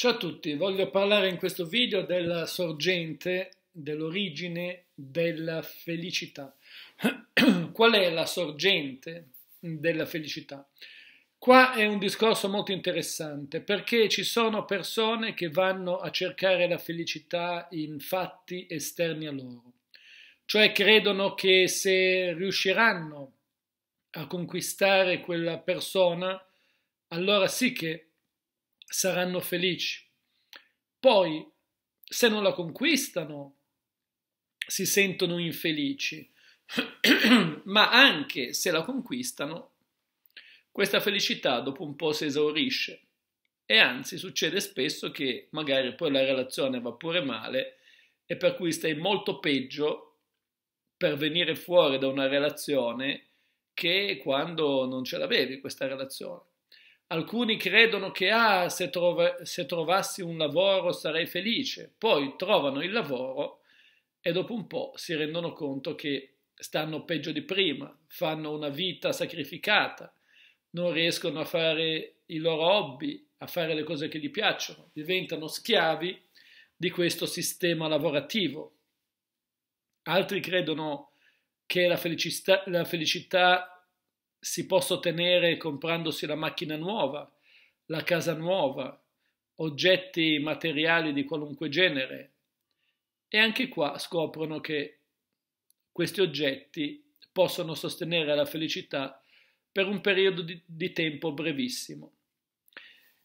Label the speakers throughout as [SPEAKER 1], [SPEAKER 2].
[SPEAKER 1] Ciao a tutti, voglio parlare in questo video della sorgente, dell'origine della felicità. Qual è la sorgente della felicità? Qua è un discorso molto interessante perché ci sono persone che vanno a cercare la felicità in fatti esterni a loro, cioè credono che se riusciranno a conquistare quella persona, allora sì che saranno felici. Poi, se non la conquistano, si sentono infelici, ma anche se la conquistano, questa felicità dopo un po' si esaurisce e anzi succede spesso che magari poi la relazione va pure male e per cui stai molto peggio per venire fuori da una relazione che quando non ce l'avevi questa relazione. Alcuni credono che ah, se, trova, se trovassi un lavoro sarei felice, poi trovano il lavoro e dopo un po' si rendono conto che stanno peggio di prima, fanno una vita sacrificata, non riescono a fare i loro hobby, a fare le cose che gli piacciono, diventano schiavi di questo sistema lavorativo. Altri credono che la felicità, la felicità si possa ottenere comprandosi la macchina nuova, la casa nuova, oggetti materiali di qualunque genere. E anche qua scoprono che questi oggetti possono sostenere la felicità per un periodo di, di, tempo brevissimo.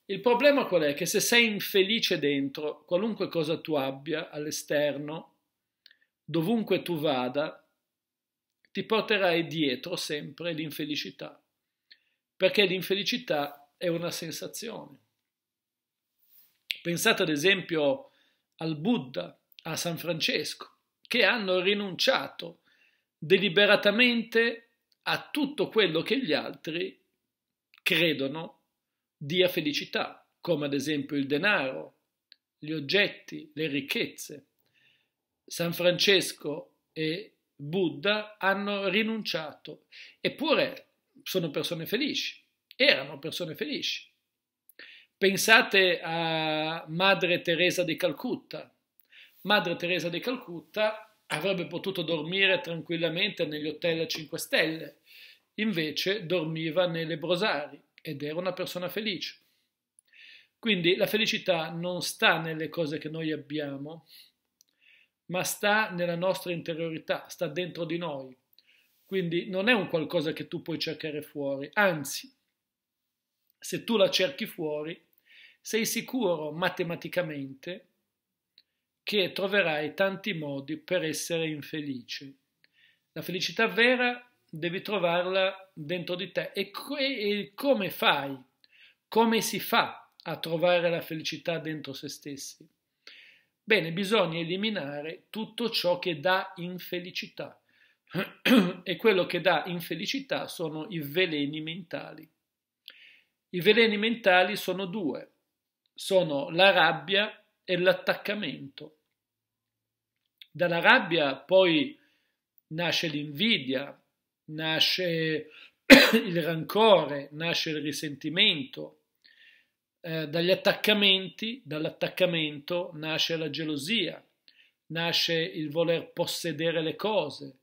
[SPEAKER 1] Il problema qual è? Che se sei infelice dentro, qualunque cosa tu abbia all'esterno, dovunque tu vada, ti porterai dietro sempre l'infelicità, perché l'infelicità è una sensazione. Pensate ad esempio al Buddha, a San Francesco, che hanno rinunciato deliberatamente a tutto quello che gli altri credono dia felicità, come ad esempio il denaro, gli oggetti, le ricchezze. San Francesco e Buddha hanno rinunciato, eppure sono persone felici, erano persone felici. Pensate a Madre Teresa di Calcutta. Madre Teresa di Calcutta avrebbe potuto dormire tranquillamente negli hotel a 5 stelle, invece dormiva nelle brosari ed era una persona felice. Quindi la felicità non sta nelle cose che noi abbiamo, ma sta nella nostra interiorità, sta dentro di noi. Quindi non è un qualcosa che tu puoi cercare fuori, anzi, se tu la cerchi fuori, sei sicuro matematicamente che troverai tanti modi per essere infelice. La felicità vera devi trovarla dentro di te. E, e come fai? Come si fa a trovare la felicità dentro se stessi? Bene, bisogna eliminare tutto ciò che dà infelicità e quello che dà infelicità sono i veleni mentali. I veleni mentali sono due, sono la rabbia e l'attaccamento. Dalla rabbia poi nasce l'invidia, nasce il rancore, nasce il risentimento, eh, dagli attaccamenti, dall'attaccamento nasce la gelosia, nasce il voler possedere le cose,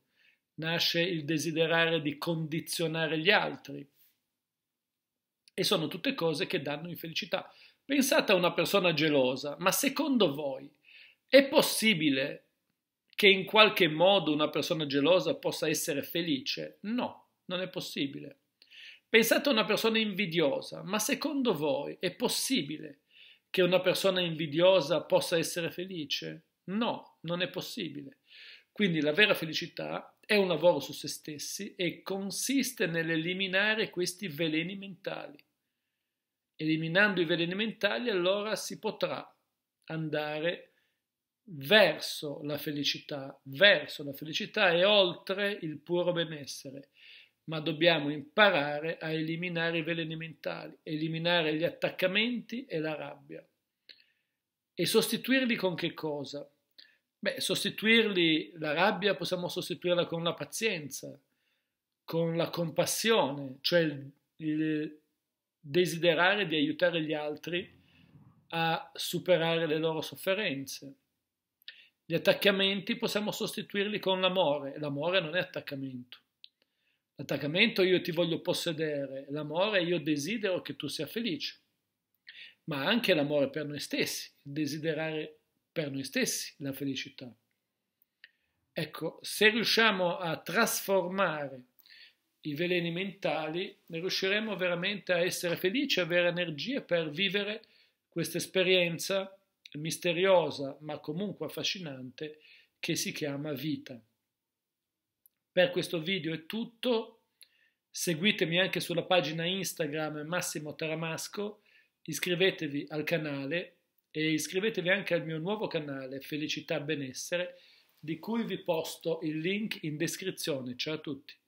[SPEAKER 1] nasce il desiderare di condizionare gli altri. E sono tutte cose che danno infelicità. Pensate a una persona gelosa, ma secondo voi è possibile che in qualche modo una persona gelosa possa essere felice? No, non è possibile. Pensate a una persona invidiosa, ma secondo voi è possibile che una persona invidiosa possa essere felice? No, non è possibile. Quindi la vera felicità è un lavoro su se stessi e consiste nell'eliminare questi veleni mentali. Eliminando i veleni mentali allora si potrà andare verso la felicità, verso la felicità e oltre il puro benessere ma dobbiamo imparare a eliminare i veleni mentali, eliminare gli attaccamenti e la rabbia. E sostituirli con che cosa? Beh, sostituirli, la rabbia possiamo sostituirla con la pazienza, con la compassione, cioè il, il desiderare di aiutare gli altri a superare le loro sofferenze. Gli attaccamenti possiamo sostituirli con l'amore, l'amore non è attaccamento. L'attaccamento io ti voglio possedere, l'amore io desidero che tu sia felice, ma anche l'amore per noi stessi, desiderare per noi stessi la felicità. Ecco, se riusciamo a trasformare i veleni mentali, riusciremo veramente a essere felici, avere energie per vivere questa esperienza misteriosa, ma comunque affascinante, che si chiama vita. Per questo video è tutto, seguitemi anche sulla pagina Instagram Massimo Taramasco, iscrivetevi al canale e iscrivetevi anche al mio nuovo canale Felicità Benessere, di cui vi posto il link in descrizione. Ciao a tutti!